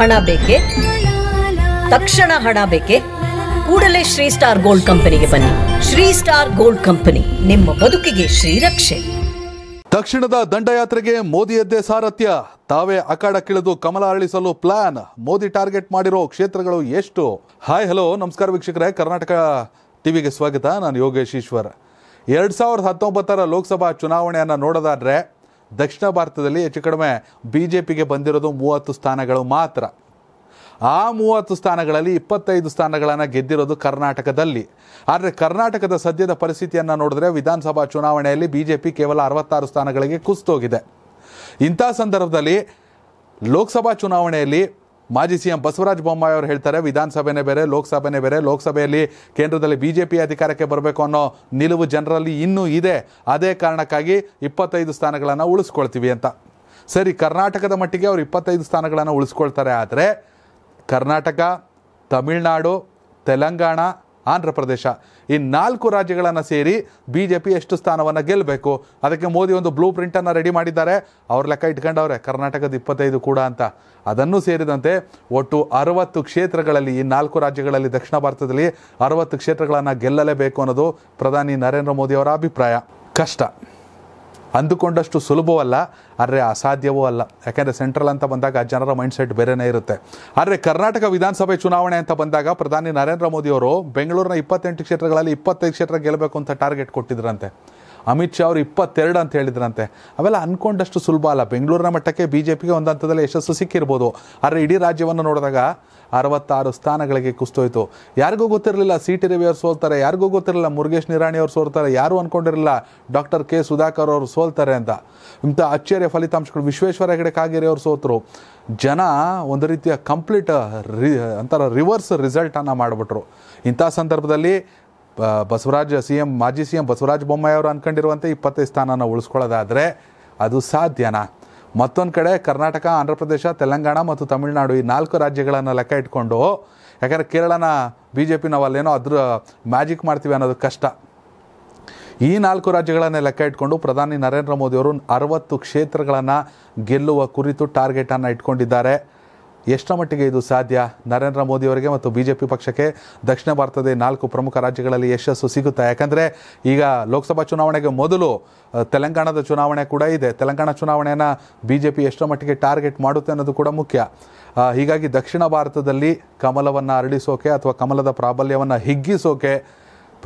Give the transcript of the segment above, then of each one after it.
ಹಣ ಬೇಕೆ ತಕ್ಷಣ ಹಣ ಬೇಕೆ ಕೂಡಲೇ ಶ್ರೀ ಸ್ಟಾರ್ ಗೋಲ್ಡ್ ಕಂಪನಿಗೆ ಬನ್ನಿ ಶ್ರೀ ಸ್ಟಾರ್ ಗೋಲ್ಡ್ ಕಂಪನಿ ನಿಮ್ಮ ಬದುಕಿಗೆ ಶ್ರೀರಕ್ಷೆ ತಕ್ಷಣದ ದಂಡಯಾತ್ರೆಗೆ ಮೋದಿಯದ್ದೇ ಸಾರಥ್ಯ ತಾವೇ ಅಖಾಡಕ್ಕಿಳಿದು ಕಮಲ ಅರಳಿಸಲು ಪ್ಲಾನ್ ಮೋದಿ ಟಾರ್ಗೆಟ್ ಮಾಡಿರೋ ಕ್ಷೇತ್ರಗಳು ಎಷ್ಟು ಹಾಯ್ ಹಲೋ ನಮಸ್ಕಾರ ವೀಕ್ಷಕರೇ ಕರ್ನಾಟಕ ಟಿವಿಗೆ ಸ್ವಾಗತ ನಾನು ಯೋಗೇಶ್ ಈಶ್ವರ್ ಎರಡು ಸಾವಿರದ ಹತ್ತೊಂಬತ್ತರ ಲೋಕಸಭಾ ಚುನಾವಣೆಯನ್ನು ನೋಡೋದಾದ್ರೆ ದಕ್ಷಿಣ ಭಾರತದಲ್ಲಿ ಹೆಚ್ಚು ಕಡಿಮೆ ಬಿ ಜೆ ಪಿಗೆ ಬಂದಿರೋದು ಮೂವತ್ತು ಸ್ಥಾನಗಳು ಮಾತ್ರ ಆ ಮೂವತ್ತು ಸ್ಥಾನಗಳಲ್ಲಿ ಇಪ್ಪತ್ತೈದು ಸ್ಥಾನಗಳನ್ನು ಗೆದ್ದಿರೋದು ಕರ್ನಾಟಕದಲ್ಲಿ ಆದರೆ ಕರ್ನಾಟಕದ ಸದ್ಯದ ಪರಿಸ್ಥಿತಿಯನ್ನು ನೋಡಿದ್ರೆ ವಿಧಾನಸಭಾ ಚುನಾವಣೆಯಲ್ಲಿ ಬಿ ಜೆ ಪಿ ಕೇವಲ ಅರವತ್ತಾರು ಸ್ಥಾನಗಳಿಗೆ ಕುಸಿತೋಗಿದೆ ಇಂಥ ಸಂದರ್ಭದಲ್ಲಿ ಲೋಕಸಭಾ ಚುನಾವಣೆಯಲ್ಲಿ ಮಾಜಿ ಎಂ ಬಸವರಾಜ ಬೊಮ್ಮಾಯಿ ಅವರು ಹೇಳ್ತಾರೆ ವಿಧಾನಸಭೆನೇ ಬೇರೆ ಲೋಕಸಭೆನೇ ಬೇರೆ ಲೋಕಸಭೆಯಲ್ಲಿ ಕೇಂದ್ರದಲ್ಲಿ ಬಿಜೆಪಿ ಅಧಿಕಾರಕ್ಕೆ ಬರಬೇಕು ಅನ್ನೋ ನಿಲುವು ಜನರಲ್ಲಿ ಇನ್ನೂ ಇದೆ ಅದೇ ಕಾರಣಕ್ಕಾಗಿ ಇಪ್ಪತ್ತೈದು ಸ್ಥಾನಗಳನ್ನು ಉಳಿಸ್ಕೊಳ್ತೀವಿ ಅಂತ ಸರಿ ಕರ್ನಾಟಕದ ಮಟ್ಟಿಗೆ ಅವರು ಇಪ್ಪತ್ತೈದು ಸ್ಥಾನಗಳನ್ನು ಉಳಿಸ್ಕೊಳ್ತಾರೆ ಆದರೆ ಕರ್ನಾಟಕ ತಮಿಳುನಾಡು ತೆಲಂಗಾಣ ಆಂಧ್ರ ಪ್ರದೇಶ ಈ ನಾಲ್ಕು ರಾಜ್ಯಗಳನ್ನು ಸೇರಿ ಬಿ ಜೆ ಪಿ ಎಷ್ಟು ಸ್ಥಾನವನ್ನು ಗೆಲ್ಲಬೇಕು ಅದಕ್ಕೆ ಮೋದಿ ಒಂದು ಬ್ಲೂ ಪ್ರಿಂಟನ್ನು ರೆಡಿ ಮಾಡಿದ್ದಾರೆ ಅವ್ರ ಲೆಕ್ಕ ಇಟ್ಕೊಂಡವ್ರೆ ಕರ್ನಾಟಕದ ಇಪ್ಪತ್ತೈದು ಕೂಡ ಅಂತ ಅದನ್ನು ಸೇರಿದಂತೆ ಒಟ್ಟು ಅರವತ್ತು ಕ್ಷೇತ್ರಗಳಲ್ಲಿ ಈ ನಾಲ್ಕು ರಾಜ್ಯಗಳಲ್ಲಿ ದಕ್ಷಿಣ ಭಾರತದಲ್ಲಿ ಅರವತ್ತು ಕ್ಷೇತ್ರಗಳನ್ನು ಗೆಲ್ಲಲೇಬೇಕು ಅನ್ನೋದು ಪ್ರಧಾನಿ ನರೇಂದ್ರ ಮೋದಿ ಅವರ ಅಭಿಪ್ರಾಯ ಕಷ್ಟ ಅಂದುಕೊಂಡಷ್ಟು ಸುಲಭವಲ್ಲ ಆದರೆ ಅಸಾಧ್ಯವೂ ಅಲ್ಲ ಯಾಕೆಂದರೆ ಸೆಂಟ್ರಲ್ ಅಂತ ಬಂದಾಗ ಆ ಜನರ ಮೈಂಡ್ಸೆಟ್ ಬೇರೆನೇ ಇರುತ್ತೆ ಆದರೆ ಕರ್ನಾಟಕ ವಿಧಾನಸಭೆ ಚುನಾವಣೆ ಅಂತ ಬಂದಾಗ ಪ್ರಧಾನಿ ನರೇಂದ್ರ ಮೋದಿಯವರು ಬೆಂಗಳೂರಿನ ಇಪ್ಪತ್ತೆಂಟು ಕ್ಷೇತ್ರಗಳಲ್ಲಿ ಇಪ್ಪತ್ತೈದು ಕ್ಷೇತ್ರ ಗೆಲ್ಲಬೇಕು ಅಂತ ಟಾರ್ಗೆಟ್ ಕೊಟ್ಟಿದ್ರಂತೆ ಅಮಿತ್ ಶಾ ಅವರು ಇಪ್ಪತ್ತೆರಡು ಅಂತ ಹೇಳಿದ್ರಂತೆ ಅವೆಲ್ಲ ಅನ್ಕೊಂಡಷ್ಟು ಸುಲಭ ಅಲ್ಲ ಬೆಂಗಳೂರಿನ ಮಟ್ಟಕ್ಕೆ ಬಿ ಜೆ ಪಿಗೆ ಒಂದು ಹಂತದಲ್ಲಿ ಯಶಸ್ಸು ಸಿಕ್ಕಿರ್ಬೋದು ಆದರೆ ಇಡೀ ರಾಜ್ಯವನ್ನು ನೋಡಿದಾಗ ಅರವತ್ತಾರು ಸ್ಥಾನಗಳಿಗೆ ಕುಸ್ತೋಯಿತು ಯಾರಿಗೂ ಗೊತ್ತಿರಲಿಲ್ಲ ಸಿ ಟಿ ರವಿ ಅವರು ಸೋಲ್ತಾರೆ ಯಾರಿಗೂ ಗೊತ್ತಿರಲಿಲ್ಲ ಮುರುಗೇಶ್ ನಿರಾಣಿ ಅವರು ಸೋಲ್ತಾರೆ ಯಾರೂ ಅಂದ್ಕೊಂಡಿರಲಿಲ್ಲ ಡಾಕ್ಟರ್ ಕೆ ಸುಧಾಕರ್ ಅವರು ಸೋಲ್ತಾರೆ ಅಂತ ಇಂಥ ಅಚ್ಚರಿಯ ಫಲಿತಾಂಶಗಳು ವಿಶ್ವೇಶ್ವರ ಹೆಗಡೆ ಕಾಗೇರಿ ಅವರು ಸೋತರು ಜನ ಒಂದು ರೀತಿಯ ಕಂಪ್ಲೀಟ್ ರಿ ಅಂತಾರ ರಿವರ್ಸ್ ರಿಸಲ್ಟನ್ನು ಮಾಡಿಬಿಟ್ರು ಇಂಥ ಸಂದರ್ಭದಲ್ಲಿ ಬಸವರಾಜ್ ಸಿ ಎಂ ಮಾಜಿ ಸಿ ಎಂ ಬಸವರಾಜ ಬೊಮ್ಮಾಯಿ ಅವರು ಅಂದ್ಕೊಂಡಿರುವಂತೆ ಇಪ್ಪತ್ತೈದು ಸ್ಥಾನನ ಉಳಿಸ್ಕೊಳ್ಳೋದಾದರೆ ಅದು ಸಾಧ್ಯನಾ ಮತ್ತೊಂದು ಕಡೆ ಕರ್ನಾಟಕ ಆಂಧ್ರ ಪ್ರದೇಶ ತೆಲಂಗಾಣ ಮತ್ತು ತಮಿಳುನಾಡು ಈ ನಾಲ್ಕು ರಾಜ್ಯಗಳನ್ನು ಲೆಕ್ಕ ಇಟ್ಕೊಂಡು ಯಾಕಂದರೆ ಕೇರಳನ ಬಿ ಜೆ ಪಿ ನಾವು ಅದ್ರ ಮ್ಯಾಜಿಕ್ ಮಾಡ್ತೀವಿ ಅನ್ನೋದು ಕಷ್ಟ ಈ ನಾಲ್ಕು ರಾಜ್ಯಗಳನ್ನೇ ಲೆಕ್ಕ ಇಟ್ಕೊಂಡು ಪ್ರಧಾನಿ ನರೇಂದ್ರ ಮೋದಿಯವರು ಅರವತ್ತು ಕ್ಷೇತ್ರಗಳನ್ನು ಗೆಲ್ಲುವ ಕುರಿತು ಟಾರ್ಗೆಟನ್ನು ಇಟ್ಕೊಂಡಿದ್ದಾರೆ ಎಷ್ಟರ ಮಟ್ಟಿಗೆ ಇದು ಸಾಧ್ಯ ನರೇಂದ್ರ ಮೋದಿಯವರಿಗೆ ಮತ್ತು ಬಿ ಜೆ ಪಿ ಪಕ್ಷಕ್ಕೆ ದಕ್ಷಿಣ ಭಾರತದ ನಾಲ್ಕು ಪ್ರಮುಖ ರಾಜ್ಯಗಳಲ್ಲಿ ಯಶಸ್ಸು ಸಿಗುತ್ತಾ ಯಾಕಂದರೆ ಈಗ ಲೋಕಸಭಾ ಚುನಾವಣೆಗೆ ಮೊದಲು ತೆಲಂಗಾಣದ ಚುನಾವಣೆ ಕೂಡ ಇದೆ ತೆಲಂಗಾಣ ಚುನಾವಣೆಯನ್ನು ಬಿ ಜೆ ಪಿ ಎಷ್ಟರ ಮಟ್ಟಿಗೆ ಟಾರ್ಗೆಟ್ ಮಾಡುತ್ತೆ ಅನ್ನೋದು ಕೂಡ ಮುಖ್ಯ ಹೀಗಾಗಿ ದಕ್ಷಿಣ ಭಾರತದಲ್ಲಿ ಕಮಲವನ್ನು ಅರಳಿಸೋಕೆ ಅಥವಾ ಕಮಲದ ಪ್ರಾಬಲ್ಯವನ್ನು ಹಿಗ್ಗಿಸೋಕೆ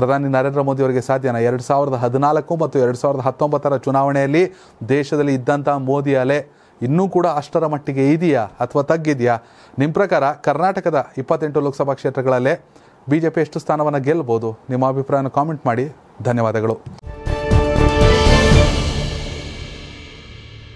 ಪ್ರಧಾನಿ ನರೇಂದ್ರ ಮೋದಿ ಅವರಿಗೆ ಸಾಧ್ಯನಾ ಎರಡು ಸಾವಿರದ ಹದಿನಾಲ್ಕು ಮತ್ತು ಎರಡು ಸಾವಿರದ ಹತ್ತೊಂಬತ್ತರ ಚುನಾವಣೆಯಲ್ಲಿ ದೇಶದಲ್ಲಿ ಇದ್ದಂಥ ಮೋದಿ ಅಲೆ ಇನ್ನೂ ಕೂಡ ಅಷ್ಟರ ಮಟ್ಟಿಗೆ ಇದೆಯಾ ಅಥವಾ ತಗ್ಗಿದೆಯಾ ನಿಮ್ಮ ಪ್ರಕಾರ ಕರ್ನಾಟಕದ ಇಪ್ಪತ್ತೆಂಟು ಲೋಕಸಭಾ ಕ್ಷೇತ್ರಗಳಲ್ಲೇ ಬಿ ಜೆ ಪಿ ಎಷ್ಟು ಸ್ಥಾನವನ್ನು ಗೆಲ್ಲಬಹುದು ನಿಮ್ಮ ಅಭಿಪ್ರಾಯನ ಕಾಮೆಂಟ್ ಮಾಡಿ ಧನ್ಯವಾದಗಳು